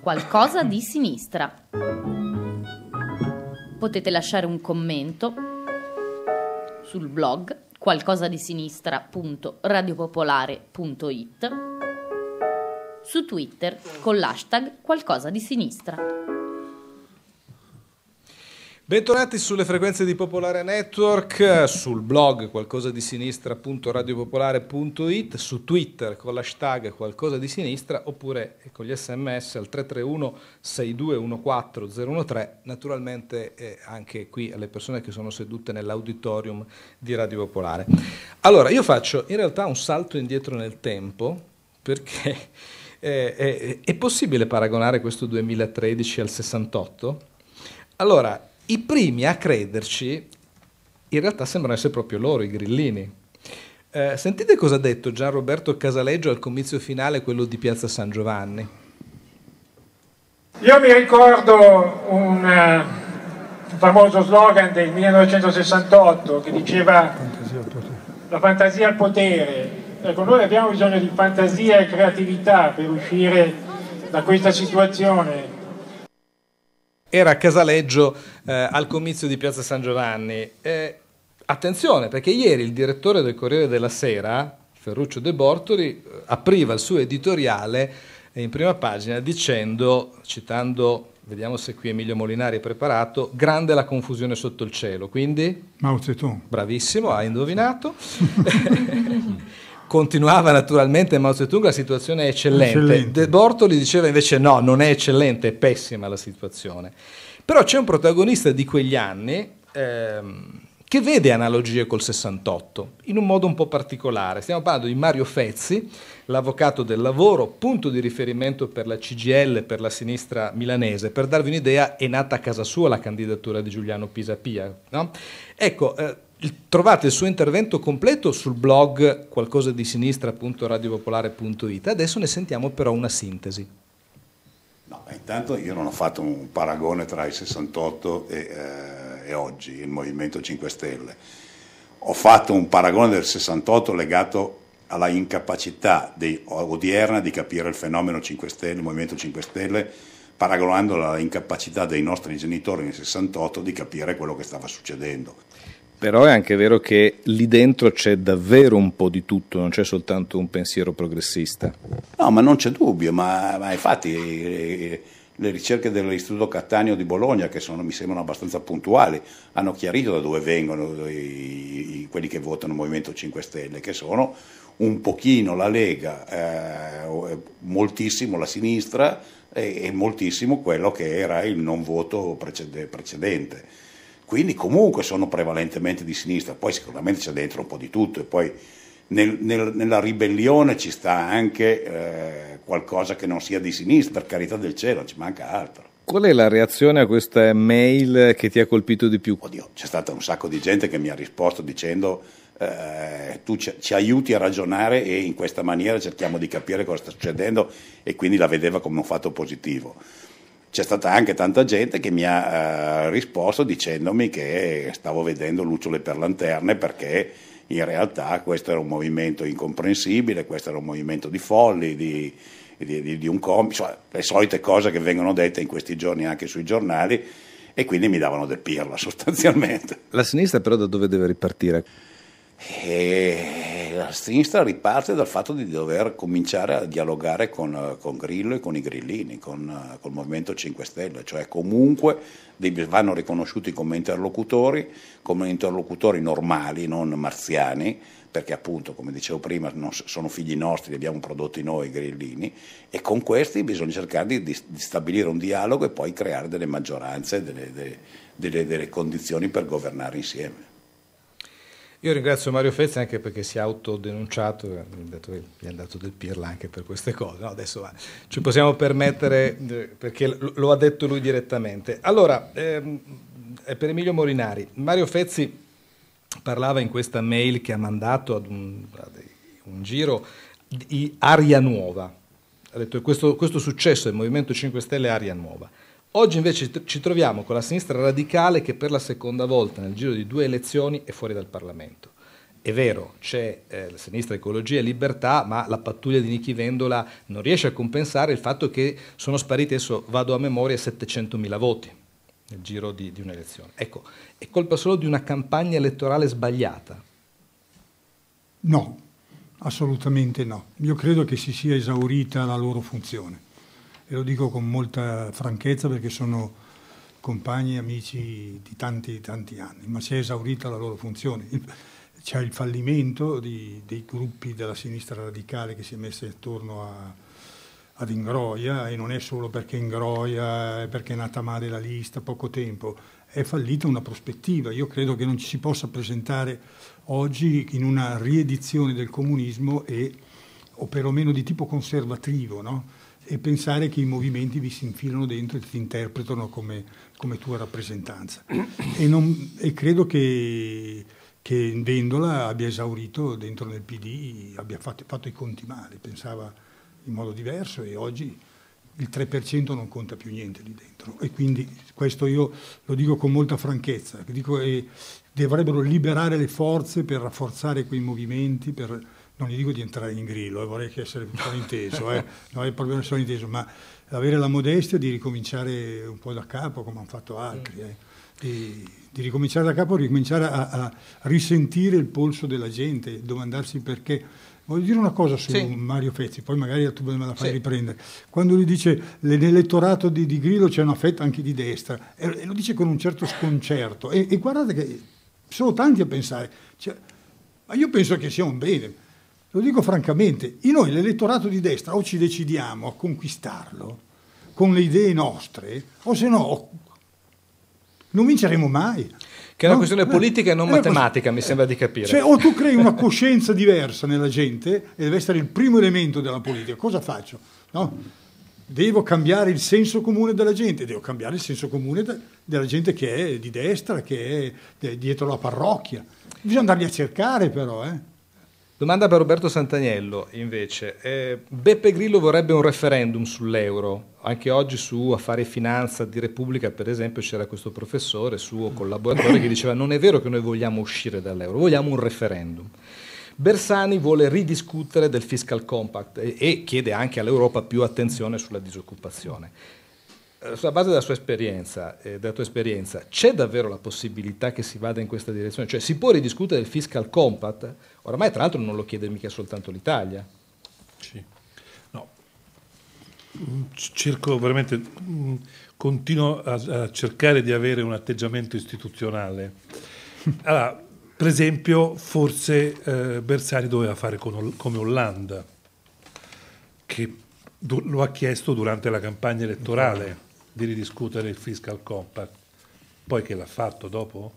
Qualcosa di sinistra. Potete lasciare un commento sul blog qualcosadisinistra.radiopopolare.it su Twitter con l'hashtag qualcosa di sinistra. Bentornati sulle frequenze di Popolare Network, sul blog qualcosa di sinistra.radiopopolare.it, su Twitter con l'hashtag qualcosa di sinistra oppure con gli sms al 331 6214013, naturalmente eh, anche qui alle persone che sono sedute nell'auditorium di Radio Popolare. Allora, io faccio in realtà un salto indietro nel tempo perché eh, eh, è possibile paragonare questo 2013 al 68? Allora, i primi a crederci in realtà sembrano essere proprio loro, i grillini. Eh, sentite cosa ha detto Gian Roberto Casaleggio al comizio finale, quello di Piazza San Giovanni. Io mi ricordo un uh, famoso slogan del 1968 che diceva la fantasia al potere. Ecco, noi abbiamo bisogno di fantasia e creatività per uscire da questa situazione era a Casaleggio eh, al comizio di Piazza San Giovanni. Eh, attenzione, perché ieri il direttore del Corriere della Sera, Ferruccio De Bortoli, eh, apriva il suo editoriale in prima pagina dicendo, citando, vediamo se qui Emilio Molinari è preparato, grande la confusione sotto il cielo, quindi... Mao Zedong. Bravissimo, hai indovinato. continuava naturalmente Mao Zedong la situazione è eccellente. eccellente. De Bortoli diceva invece no, non è eccellente, è pessima la situazione. Però c'è un protagonista di quegli anni ehm, che vede analogie col 68, in un modo un po' particolare. Stiamo parlando di Mario Fezzi, l'avvocato del lavoro, punto di riferimento per la CGL, per la sinistra milanese. Per darvi un'idea, è nata a casa sua la candidatura di Giuliano Pisapia. No? Ecco, eh, trovate il suo intervento completo sul blog qualcosa di sinistra.radiopopolare.it. Adesso ne sentiamo però una sintesi. No, intanto io non ho fatto un paragone tra il 68 e, eh, e oggi, il Movimento 5 Stelle. Ho fatto un paragone del 68 legato alla incapacità di, odierna di capire il fenomeno 5 Stelle, il Movimento 5 Stelle, paragonandolo alla incapacità dei nostri genitori nel 68 di capire quello che stava succedendo. Però è anche vero che lì dentro c'è davvero un po' di tutto, non c'è soltanto un pensiero progressista. No, ma non c'è dubbio, ma, ma infatti eh, le ricerche dell'Istituto Cattaneo di Bologna, che sono, mi sembrano abbastanza puntuali, hanno chiarito da dove vengono i, i, quelli che votano il Movimento 5 Stelle, che sono un pochino la Lega, eh, eh, moltissimo la sinistra e, e moltissimo quello che era il non voto precedente quindi comunque sono prevalentemente di sinistra, poi sicuramente c'è dentro un po' di tutto e poi nel, nel, nella ribellione ci sta anche eh, qualcosa che non sia di sinistra, per carità del cielo, ci manca altro. Qual è la reazione a questa mail che ti ha colpito di più? Oddio, c'è stata un sacco di gente che mi ha risposto dicendo eh, tu ci, ci, aiuti a ragionare e in questa maniera cerchiamo di capire cosa sta succedendo e quindi la vedeva come un fatto positivo c'è stata anche tanta gente che mi ha eh, risposto dicendomi che stavo vedendo lucciole per lanterne perché in realtà questo era un movimento incomprensibile, questo era un movimento di folli, di, di, di, di un compito, cioè, le solite cose che vengono dette in questi giorni anche sui giornali e quindi mi davano del pirla sostanzialmente. La sinistra però da dove deve ripartire? E eh, la sinistra riparte dal fatto di dover cominciare a dialogare con, eh, con Grillo e con i grillini, con, eh, con, il Movimento 5 Stelle, cioè comunque vanno riconosciuti come interlocutori, come interlocutori normali, non marziani, perché appunto, come dicevo prima, sono figli nostri, li abbiamo prodotti noi, i grillini, e con questi bisogna cercare di, di, di stabilire un dialogo e poi creare delle maggioranze, delle, delle, delle, delle condizioni per governare insieme. Io ringrazio Mario Fezzi anche perché si è autodenunciato, gli è andato del pirla anche per queste cose, no, adesso va. ci possiamo permettere perché lo ha detto lui direttamente. Allora, ehm, è per Emilio Morinari, Mario Fezzi parlava in questa mail che ha mandato ad un, ad un giro di aria nuova, ha detto questo, questo successo del Movimento 5 Stelle è aria nuova. Oggi invece ci troviamo con la sinistra radicale che per la seconda volta nel giro di due elezioni è fuori dal Parlamento. È vero, c'è eh, la sinistra ecologia e libertà, ma la pattuglia di Nichi Vendola non riesce a compensare il fatto che sono spariti, adesso vado a memoria, 700.000 voti nel giro di, di un'elezione. Ecco, è colpa solo di una campagna elettorale sbagliata? No, assolutamente no. Io credo che si sia esaurita la loro funzione e lo dico con molta franchezza perché sono compagni e amici di tanti, tanti anni, ma si è esaurita la loro funzione. C'è il fallimento di, dei gruppi della sinistra radicale che si è messa intorno a, ad Ingroia e non è solo perché Ingroia è perché è nata male la lista, poco tempo, è fallita una prospettiva. Io credo che non ci si possa presentare oggi in una riedizione del comunismo e, o perlomeno di tipo conservativo, no? e pensare che i movimenti vi si infilano dentro e ti interpretano come, come tua rappresentanza. E, non, e credo che, che, Vendola abbia esaurito dentro nel PD, abbia fatto, fatto i conti male, pensava in modo diverso e oggi il 3% non conta più niente lì dentro e quindi questo io lo dico con molta franchezza, dico che dovrebbero liberare le forze per rafforzare quei movimenti, per non gli dico di entrare in grillo, eh, vorrei che essere più inteso, eh. no, è proprio non inteso, ma avere la modestia di ricominciare un po' da capo come hanno fatto altri, eh. di, di, ricominciare da capo, ricominciare a, a, risentire il polso della gente, domandarsi perché. Voglio dire una cosa su sì. Mario Fezzi, poi magari tu me la fai sì. riprendere. Quando lui dice che nell'elettorato di, di, Grillo c'è una fetta anche di destra, e, lo dice con un certo sconcerto, e, e guardate che sono tanti a pensare, cioè, ma io penso che sia un bene lo dico francamente, e noi l'elettorato di destra o ci decidiamo a conquistarlo con le idee nostre, o se no non vinceremo mai. Che è una no, questione eh, politica e non matematica, mi sembra di capire. Cioè, o tu crei una coscienza diversa nella gente, e deve essere il primo elemento della politica, cosa faccio? No? Devo cambiare il senso comune della gente, devo cambiare il senso comune de della gente che è di destra, che è de dietro la parrocchia. Bisogna andarli a cercare però, eh. Domanda per Roberto Santaniello, invece. Eh, Beppe Grillo vorrebbe un referendum sull'euro. Anche oggi su Affari e Finanza di Repubblica, per esempio, c'era questo professore, suo collaboratore, che diceva non è vero che noi vogliamo uscire dall'euro, vogliamo un referendum. Bersani vuole ridiscutere del fiscal compact e, e chiede anche all'Europa più attenzione sulla disoccupazione. Eh, sulla base della sua esperienza, eh, della tua esperienza, c'è davvero la possibilità che si vada in questa direzione? Cioè si può ridiscutere del fiscal compact? Ormai tra l'altro non lo chiede mica soltanto l'Italia. Sì. No. Cerco veramente, mm, continuo a, a cercare di avere un atteggiamento istituzionale. Allora, per esempio, forse eh, Bersani doveva fare con, come Hollande, che do, lo ha chiesto durante la campagna elettorale di ridiscutere il fiscal compact. Poi che l'ha fatto dopo?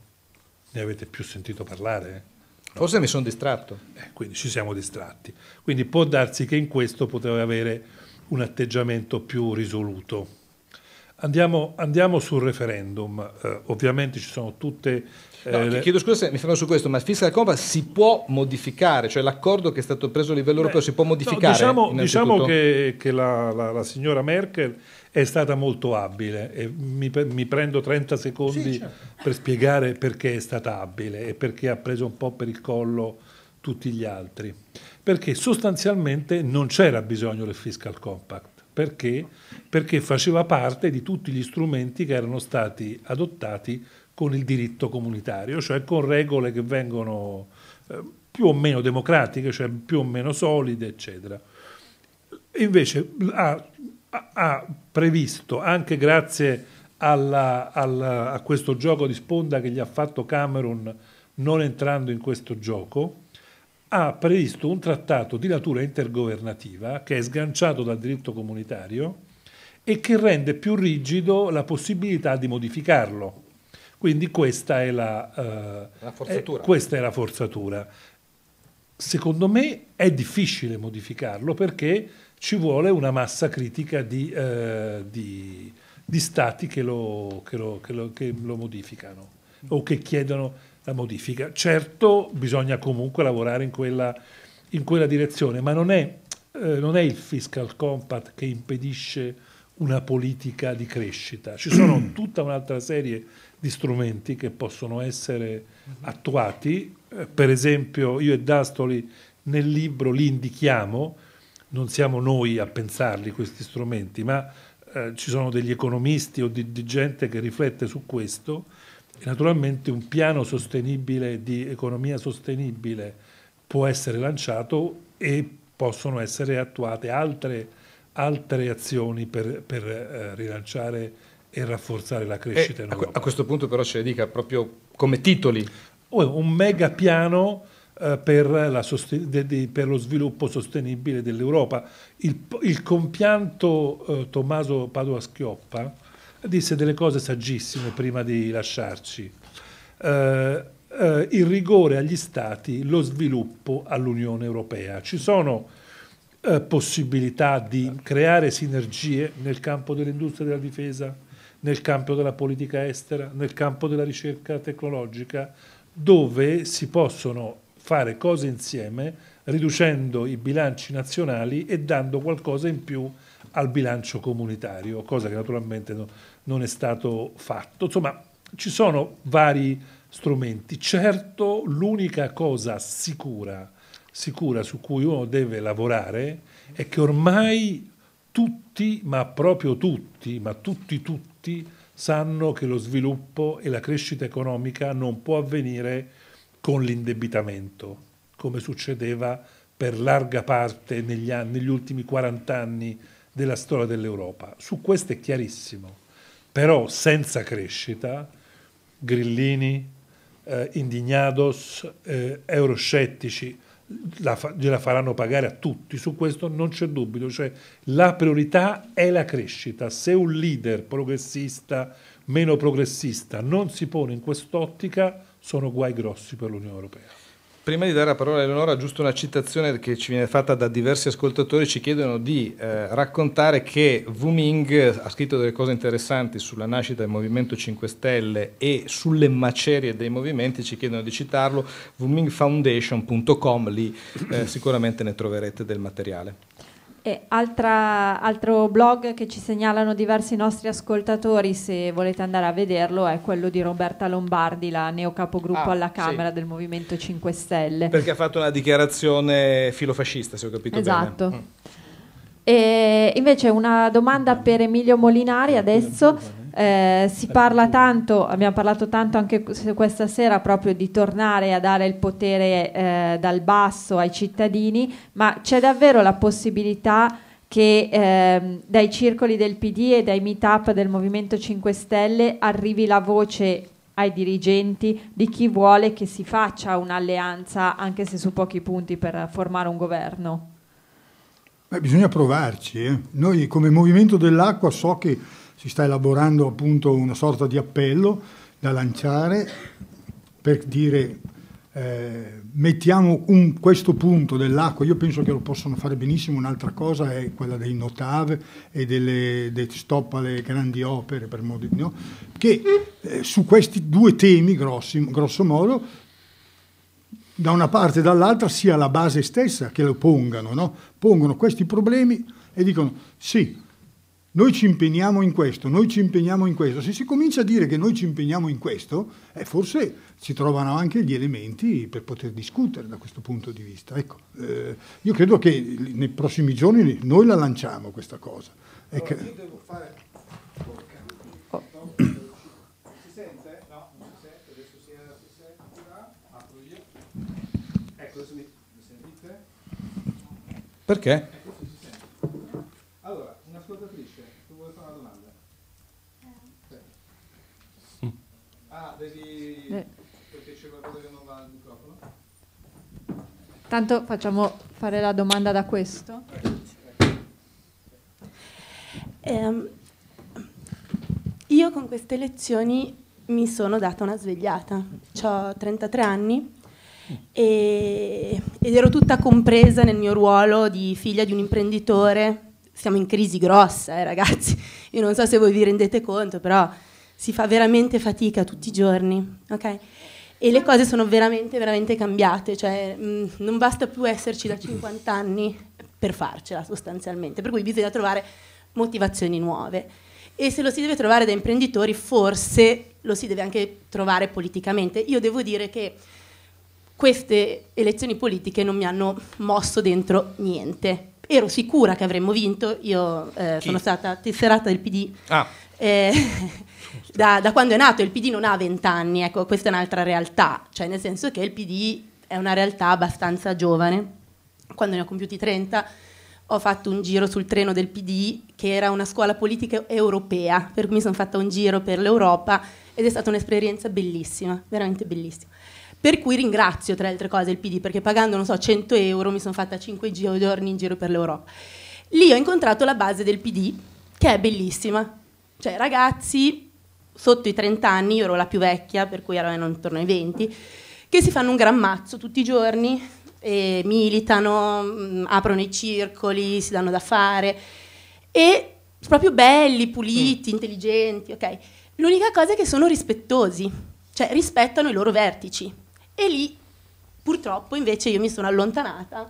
Ne avete più sentito parlare? Forse mi sono distratto. Eh, quindi ci siamo distratti. Quindi può darsi che in questo poteva avere un atteggiamento più risoluto. Andiamo, andiamo sul referendum, eh, ovviamente ci sono tutte... Eh, no, le... Chiedo scusa se mi fermo su questo, ma il fiscal compact si può modificare, cioè l'accordo che è stato preso a livello Beh, europeo si può modificare? No, diciamo, diciamo, che, che la, la, la signora Merkel è stata molto abile e mi, mi prendo 30 secondi sì, certo. per spiegare perché è stata abile e perché ha preso un po' per il collo tutti gli altri. Perché sostanzialmente non c'era bisogno del fiscal compact. Perché? Perché faceva parte di tutti gli strumenti che erano stati adottati con il diritto comunitario, cioè con regole che vengono eh, più o meno democratiche, cioè più o meno solide, eccetera. Invece ha ha previsto, anche grazie alla, alla, a questo gioco di sponda che gli ha fatto Cameron non entrando in questo gioco, ha previsto un trattato di natura intergovernativa che è sganciato dal diritto comunitario e che rende più rigido la possibilità di modificarlo. Quindi questa è la, eh, la È, eh, questa è la forzatura. Secondo me è difficile modificarlo perché ci vuole una massa critica di, eh, di, di stati che lo, che, lo, che, lo, che lo modificano o che chiedono la modifica. Certo bisogna comunque lavorare in quella, in quella direzione, ma non è, eh, non è, il fiscal compact che impedisce una politica di crescita, ci sono tutta un'altra serie di strumenti che possono essere attuati, eh, per esempio io e Dastoli nel libro li indichiamo, non siamo noi a pensarli questi strumenti, ma eh, ci sono degli economisti o di, di, gente che riflette su questo e naturalmente un piano sostenibile di economia sostenibile può essere lanciato e possono essere attuate altre, altre azioni per, per eh, rilanciare e rafforzare la crescita. Eh, e a, questo punto però ce le dica proprio come titoli. Oh, un mega piano eh, per, la, per, lo sviluppo sostenibile dell'Europa. Il, il, compianto eh, Tommaso Padoa-Schioppa disse delle cose saggissime prima di lasciarci. Eh, eh, il rigore agli Stati, lo sviluppo all'Unione Europea. Ci sono eh, possibilità di creare sinergie nel campo dell'industria della difesa, nel campo della politica estera, nel campo della ricerca tecnologica, dove si possono fare cose insieme, riducendo i bilanci nazionali e dando qualcosa in più al bilancio comunitario, cosa che naturalmente no, non è stato fatto. Insomma, ci sono vari strumenti. Certo, l'unica cosa sicura, sicura su cui uno deve lavorare è che ormai tutti, ma proprio tutti, ma tutti tutti sanno che lo sviluppo e la crescita economica non può avvenire con l'indebitamento, come succedeva per larga parte negli, anni, negli ultimi 40 anni della storia dell'Europa. Su questo è chiarissimo, però senza crescita, Grillini, eh, Indignados, eh, euroscettici, la fa, gliela faranno pagare a tutti, su questo non c'è dubbio, cioè, la priorità è la crescita, se un leader progressista, meno progressista, non si pone in quest'ottica, sono guai grossi per l'Unione Europea. Prima di dare la parola a Eleonora, giusto una citazione che ci viene fatta da diversi ascoltatori, ci chiedono di eh, raccontare che Wu Ming ha scritto delle cose interessanti sulla nascita del Movimento 5 Stelle e sulle macerie dei movimenti, ci chiedono di citarlo, wumingfoundation.com, lì eh, sicuramente ne troverete del materiale. E altra, altro blog che ci segnalano diversi nostri ascoltatori, se volete andare a vederlo, è quello di Roberta Lombardi, la neocapogruppo ah, alla Camera sì. del Movimento 5 Stelle. Perché ha fatto una dichiarazione filofascista, se ho capito esatto. bene. Esatto. Mm. invece una domanda per Emilio Molinari adesso. Eh, si parla tanto, abbiamo parlato tanto anche questa sera proprio di tornare a dare il potere eh, dal basso ai cittadini, ma c'è davvero la possibilità che eh, dai circoli del PD e dai meet-up del Movimento 5 Stelle arrivi la voce ai dirigenti di chi vuole che si faccia un'alleanza, anche se su pochi punti, per formare un governo? Beh, bisogna provarci. Eh. Noi come Movimento dell'Acqua so che si sta elaborando appunto una sorta di appello da lanciare per dire eh, mettiamo un, questo punto dell'acqua, io penso che lo possono fare benissimo, un'altra cosa è quella dei notave e delle, dei stop alle grandi opere, per modo di, no? che eh, su questi due temi, grossi, grosso modo, da una parte e dall'altra sia la base stessa che lo pongano, no? pongono questi problemi e dicono sì, noi ci impegniamo in questo, noi ci impegniamo in questo. Se si comincia a dire che noi ci impegniamo in questo, eh, forse si trovano anche gli elementi per poter discutere da questo punto di vista. Ecco, eh, io credo che nei prossimi giorni noi la lanciamo questa cosa. Allora, che... Io devo fare... Perché? ascoltatrice, tu vuoi fare una domanda? Eh. Ah, devi... Eh. perché c'è qualcosa che non va al microfono? Tanto facciamo fare la domanda da questo. Eh, io con queste lezioni mi sono data una svegliata. Ho 33 anni e, ed ero tutta compresa nel mio ruolo di figlia di un imprenditore siamo in crisi grossa, eh, ragazzi. Io non so se voi vi rendete conto, però si fa veramente fatica tutti i giorni, ok? E le cose sono veramente, veramente cambiate, cioè mh, mm, non basta più esserci da 50 anni per farcela sostanzialmente, per cui bisogna trovare motivazioni nuove. E se lo si deve trovare da imprenditori, forse lo si deve anche trovare politicamente. Io devo dire che queste elezioni politiche non mi hanno mosso dentro niente, ero sicura che avremmo vinto, io eh, sono stata tesserata del PD. Ah. Eh, da, da, quando è nato il PD non ha vent'anni, ecco, questa è un'altra realtà, cioè nel senso che il PD è una realtà abbastanza giovane. Quando ne ho compiuti 30 ho fatto un giro sul treno del PD che era una scuola politica europea, per cui mi sono fatta un giro per l'Europa ed è stata un'esperienza bellissima, veramente bellissima. Per cui ringrazio tra le altre cose il PD perché pagando, non so, 100 euro mi sono fatta 5 giorni in giro per l'Europa. Lì ho incontrato la base del PD che è bellissima. Cioè ragazzi sotto i 30 anni, io ero la più vecchia per cui erano intorno ai 20, che si fanno un gran mazzo tutti i giorni, militano, mm, aprono i circoli, si danno da fare e proprio belli, puliti, mm. intelligenti, ok? L'unica cosa è che sono rispettosi, cioè rispettano i loro vertici e lì purtroppo invece io mi sono allontanata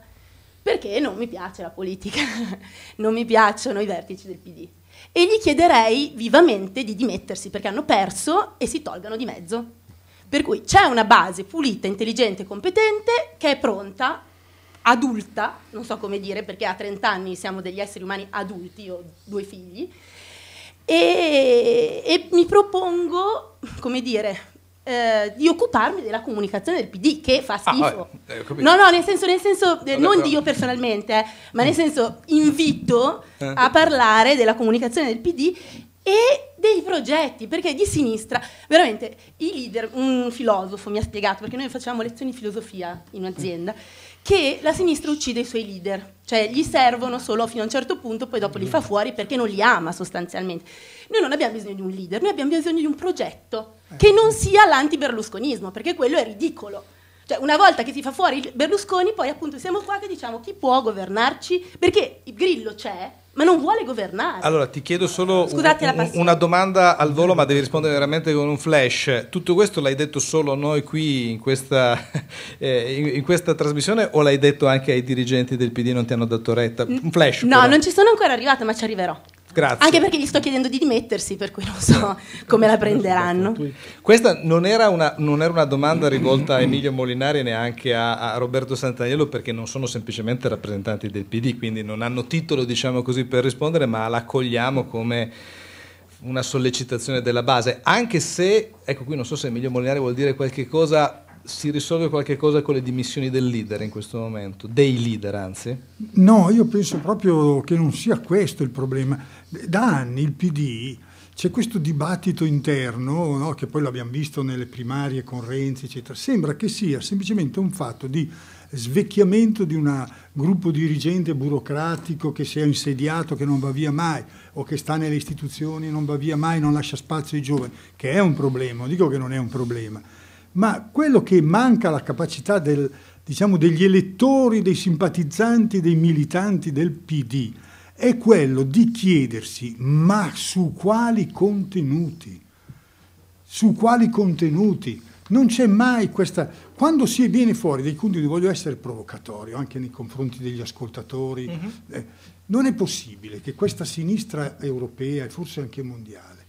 perché non mi piace la politica, non mi piacciono i vertici del PD. E gli chiederei vivamente di dimettersi perché hanno perso e si tolgano di mezzo. Per cui c'è una base pulita, intelligente, competente che è pronta, adulta, non so come dire perché a 30 anni siamo degli esseri umani adulti, io ho due figli, e, e mi propongo, come dire, eh, di occuparmi della comunicazione del PD che fa ah, schifo. Ah, no, no, nel senso, nel senso eh, non di io personalmente, eh, ma nel senso invito eh? a parlare della comunicazione del PD e dei progetti, perché di sinistra, veramente, i leader, un filosofo mi ha spiegato, perché noi facciamo lezioni di filosofia in un'azienda, che la sinistra uccide i suoi leader, cioè gli servono solo fino a un certo punto, poi dopo li fa fuori perché non li ama sostanzialmente. Noi non abbiamo bisogno di un leader, noi abbiamo bisogno di un progetto eh. che non sia l'anti-berlusconismo, perché quello è ridicolo. Cioè, una volta che si fa fuori Berlusconi, poi appunto siamo qua che diciamo chi può governarci, perché il grillo c'è, ma non vuole governare. Allora ti chiedo solo Scusate, un, una domanda al volo, ma devi rispondere veramente con un flash. Tutto questo l'hai detto solo noi qui in questa, eh, in, in questa trasmissione o l'hai detto anche ai dirigenti del PD non ti hanno dato retta? Un flash. No, però. non ci sono ancora arrivata, ma ci arriverò. Grazie. Anche perché gli sto chiedendo di dimettersi, per cui non so come la prenderanno. Questa non era una, non era una domanda rivolta a Emilio Molinari e neanche a, a, Roberto Santaniello, perché non sono semplicemente rappresentanti del PD, quindi non hanno titolo, diciamo così, per rispondere, ma l'accogliamo come una sollecitazione della base, anche se, ecco qui non so se Emilio Molinari vuol dire qualche cosa si risolve qualche cosa con le dimissioni del leader in questo momento, dei leader anzi? No, io penso proprio che non sia questo il problema. Da anni il PD c'è questo dibattito interno, no, che poi l'abbiamo visto nelle primarie con Renzi, eccetera. Sembra che sia semplicemente un fatto di svecchiamento di un gruppo dirigente burocratico che si è insediato, che non va via mai, o che sta nelle istituzioni, non va via mai, non lascia spazio ai giovani, che è un problema, non dico che non è un problema ma quello che manca la capacità del, diciamo, degli elettori, dei simpatizzanti, dei militanti del PD è quello di chiedersi ma su quali contenuti? Su quali contenuti? Non c'è mai questa... Quando si viene fuori dei conti, voglio essere provocatorio anche nei confronti degli ascoltatori, mm -hmm. eh, non è possibile che questa sinistra europea e forse anche mondiale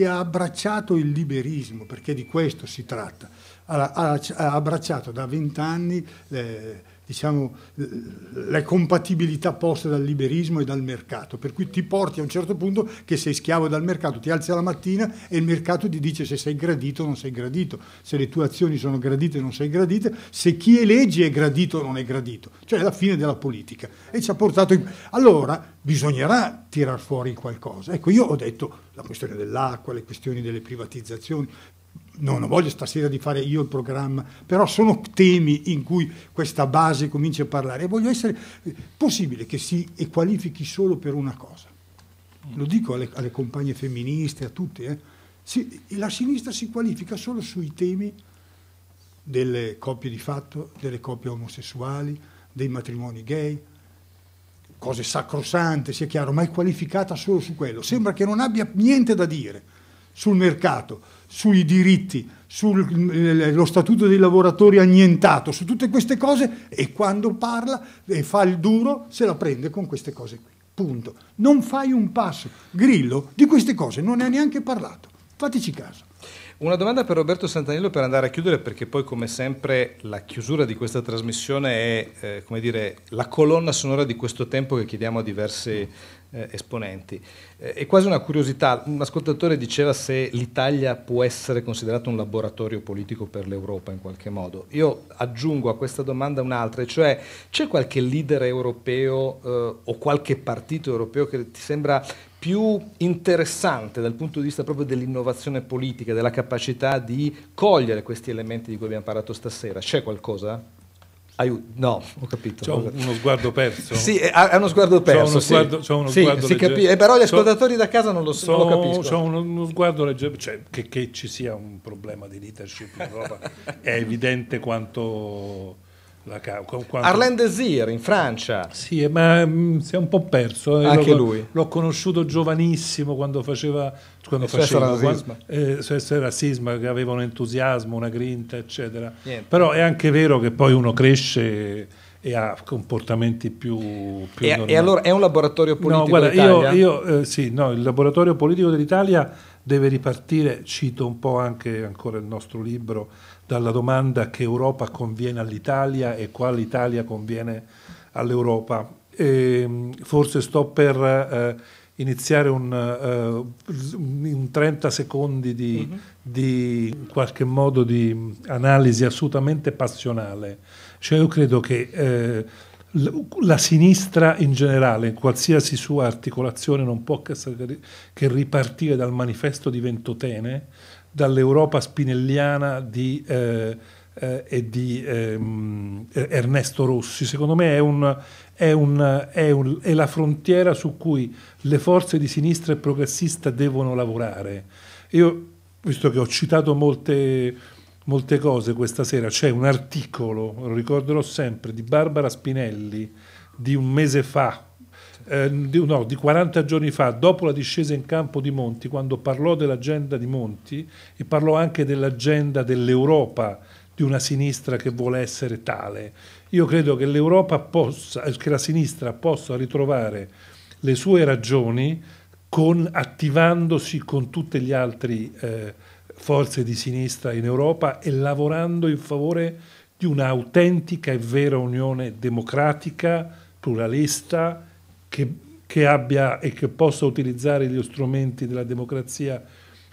che ha abbracciato il liberismo, perché di questo si tratta, ha, ha, ha abbracciato da vent'anni... Eh, diciamo, le compatibilità poste dal liberismo e dal mercato, per cui ti porti a un certo punto che sei schiavo del mercato, ti alzi la mattina e il mercato ti dice se sei gradito o non sei gradito, se le tue azioni sono gradite o non sei gradite, se chi eleggi è gradito o non è gradito, cioè è la fine della politica. E ci ha portato in... Allora bisognerà tirar fuori qualcosa. Ecco, io ho detto la questione dell'acqua, le questioni delle privatizzazioni, No, non voglio stasera di fare io il programma, però sono temi in cui questa base comincia a parlare e voglio essere eh, possibile che si qualifichi solo per una cosa. Lo dico alle, alle compagne femministe, a tutte. Eh. Si, la sinistra si qualifica solo sui temi delle coppie di fatto, delle coppie omosessuali, dei matrimoni gay, cose sacrosante, sia chiaro, ma è qualificata solo su quello. Sembra che non abbia niente da dire sul mercato, sui diritti, sullo eh, statuto dei lavoratori annientato, su tutte queste cose e quando parla e fa il duro se la prende con queste cose qui. Punto. Non fai un passo. Grillo di queste cose non ne ha neanche parlato. Fateci caso. Una domanda per Roberto Santanello per andare a chiudere, perché poi come sempre la chiusura di questa trasmissione è eh, come dire, la colonna sonora di questo tempo che chiediamo a diversi eh, esponenti. Eh, è quasi una curiosità, un ascoltatore diceva se l'Italia può essere considerata un laboratorio politico per l'Europa in qualche modo. Io aggiungo a questa domanda un'altra, cioè c'è qualche leader europeo eh, o qualche partito europeo che ti sembra più interessante dal punto di vista proprio dell'innovazione politica, della capacità di cogliere questi elementi di cui abbiamo parlato stasera? C'è qualcosa? Aiuto. No, ho capito. C'ho uno sguardo perso. sì, eh, ha uno sguardo perso. C'ho uno sguardo, sì. Uno sì, sguardo si capi- eh, però gli ascoltatori so, da casa non lo, so, non lo capiscono. C'ho uno, uno sguardo leggero. Cioè, che, che, ci sia un problema di leadership in Europa è evidente quanto quanto... Arlene Desir in Francia. Sì, eh, ma mh, mm, si è un po' perso. Eh, anche lui. L'ho conosciuto giovanissimo quando faceva... Quando faceva razzismo. Eh, razzismo, che aveva un entusiasmo, una grinta, eccetera. Niente. Però è anche vero che poi uno cresce e ha comportamenti più, più e, normali. E allora è un laboratorio politico no, guarda, d'Italia? Io, io eh, sì, no, il laboratorio politico dell'Italia deve ripartire, cito un po' anche ancora il nostro libro, dalla domanda che Europa conviene all'Italia e quale Italia conviene all'Europa. E, ehm, forse sto per eh, iniziare un, uh, un, 30 secondi di, mm-hmm. di in qualche modo di mm, analisi assolutamente passionale cioè io credo che eh, la sinistra in generale, in qualsiasi sua articolazione, non può che ripartire dal manifesto di Ventotene, dall'Europa spinelliana di, eh, eh, e di ehm, Ernesto Rossi. Secondo me è, un, è, un, è, un, è la frontiera su cui le forze di sinistra e progressista devono lavorare. Io, visto che ho citato molte molte cose questa sera. C'è un articolo, lo ricorderò sempre, di Barbara Spinelli di un mese fa, eh, di, no, di 40 giorni fa, dopo la discesa in campo di Monti, quando parlò dell'agenda di Monti e parlò anche dell'agenda dell'Europa, di una sinistra che vuole essere tale. Io credo che l'Europa possa, eh, che la sinistra possa ritrovare le sue ragioni con, attivandosi con tutti gli altri. Eh, forze di sinistra in Europa e lavorando in favore di un'autentica e vera unione democratica, pluralista, che, che abbia e che possa utilizzare gli strumenti della democrazia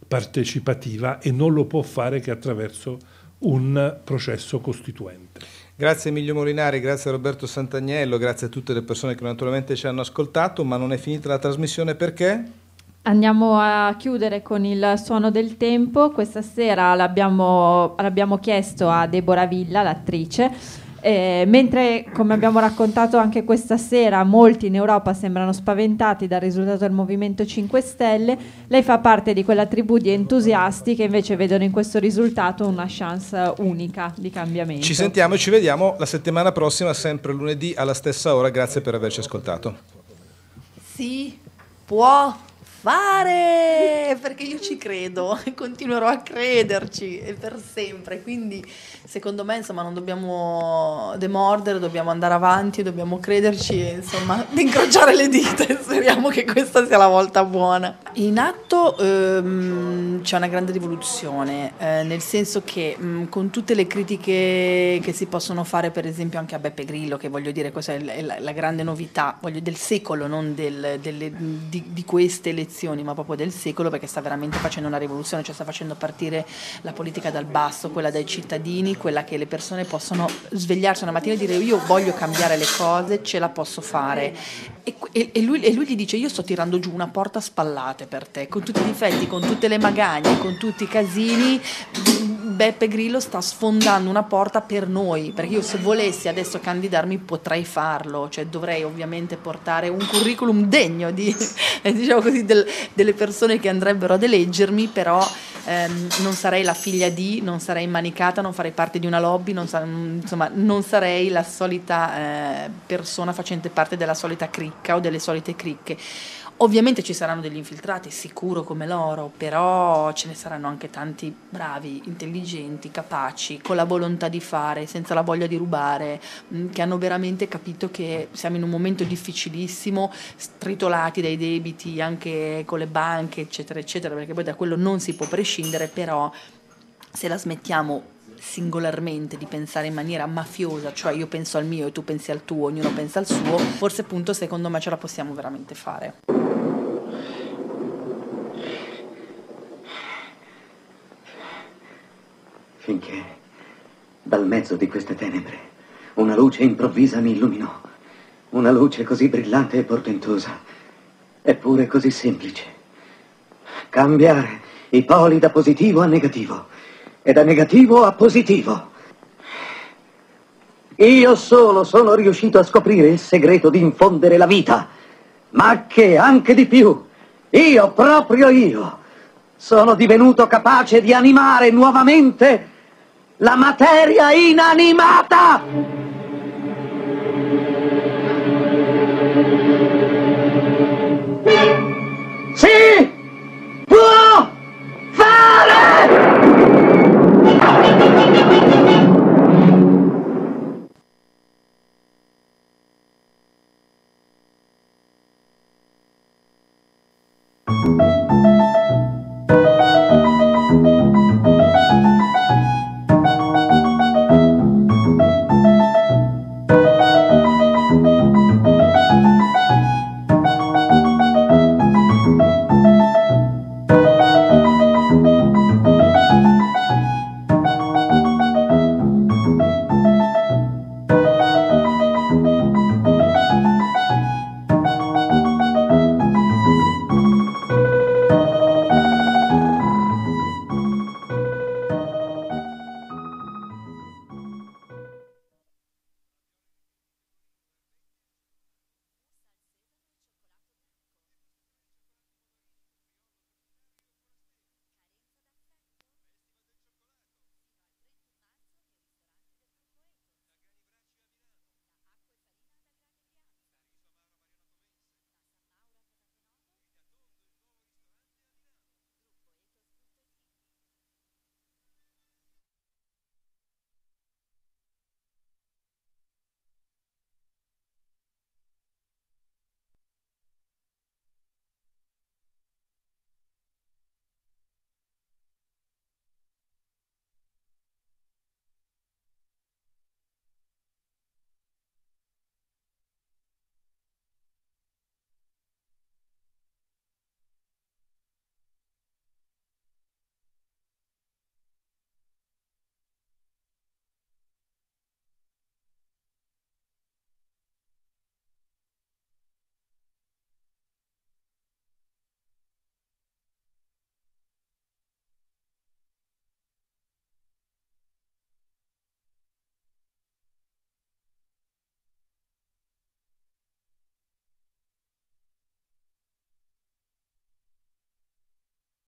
partecipativa e non lo può fare che attraverso un processo costituente. Grazie Emilio Molinari, grazie a Roberto Santagnello, grazie a tutte le persone che naturalmente ci hanno ascoltato, ma non è finita la trasmissione perché? Andiamo a chiudere con il suono del tempo. Questa sera l'abbiamo, l'abbiamo chiesto a Deborah Villa, l'attrice. Eh, mentre, come abbiamo raccontato anche questa sera, molti in Europa sembrano spaventati dal risultato del Movimento 5 Stelle, lei fa parte di quella tribù di entusiasti che invece vedono in questo risultato una chance unica di cambiamento. Ci sentiamo e ci vediamo la settimana prossima, sempre lunedì alla stessa ora. Grazie per averci ascoltato. Sì, può fare perché io ci credo e continuerò a crederci e per sempre. Quindi, secondo me, insomma, non dobbiamo demordere, dobbiamo andare avanti, dobbiamo crederci e insomma incrociare le dita. E speriamo che questa sia la volta buona. In atto ehm, c'è una grande rivoluzione, eh, nel senso che mh, mm, con tutte le critiche che si possono fare, per esempio, anche a Beppe Grillo, che voglio dire, questa è la, la grande novità voglio, del secolo, non del, delle, di, di queste le elezioni, ma proprio del secolo, perché sta veramente facendo una rivoluzione, cioè sta facendo partire la politica dal basso, quella dai cittadini, quella che le persone possono svegliarsi una mattina e dire io voglio cambiare le cose, ce la posso fare. E, e, lui, e lui gli dice io sto tirando giù una porta a spallate per te, con tutti i difetti, con tutte le magagne, con tutti i casini. Beppe Grillo sta sfondando una porta per noi, perché io se volessi adesso candidarmi potrei farlo, cioè dovrei ovviamente portare un curriculum degno di, diciamo così, della del, delle persone che andrebbero ad eleggermi, però ehm, non sarei la figlia di, non sarei manicata, non farei parte di una lobby, non sa- insomma non sarei la solita eh, persona facente parte della solita cricca o delle solite cricche. Ovviamente ci saranno degli infiltrati, sicuro come loro, però ce ne saranno anche tanti bravi, intelligenti, capaci, con la volontà di fare, senza la voglia di rubare, mm, che hanno veramente capito che siamo in un momento difficilissimo, stritolati dai debiti anche con le banche, eccetera, eccetera, perché poi da quello non si può prescindere, però se la smettiamo singolarmente, di pensare in maniera mafiosa, cioè io penso al mio e tu pensi al tuo, ognuno pensa al suo, forse appunto secondo me ce la possiamo veramente fare. finché dal mezzo di queste tenebre una luce improvvisa mi illuminò, una luce così brillante e portentosa, eppure così semplice. Cambiare i poli da positivo a negativo, e da negativo a positivo. Io solo sono riuscito a scoprire il segreto di infondere la vita, ma che anche di più, io, proprio io, sono divenuto capace di animare nuovamente la materia inanimata!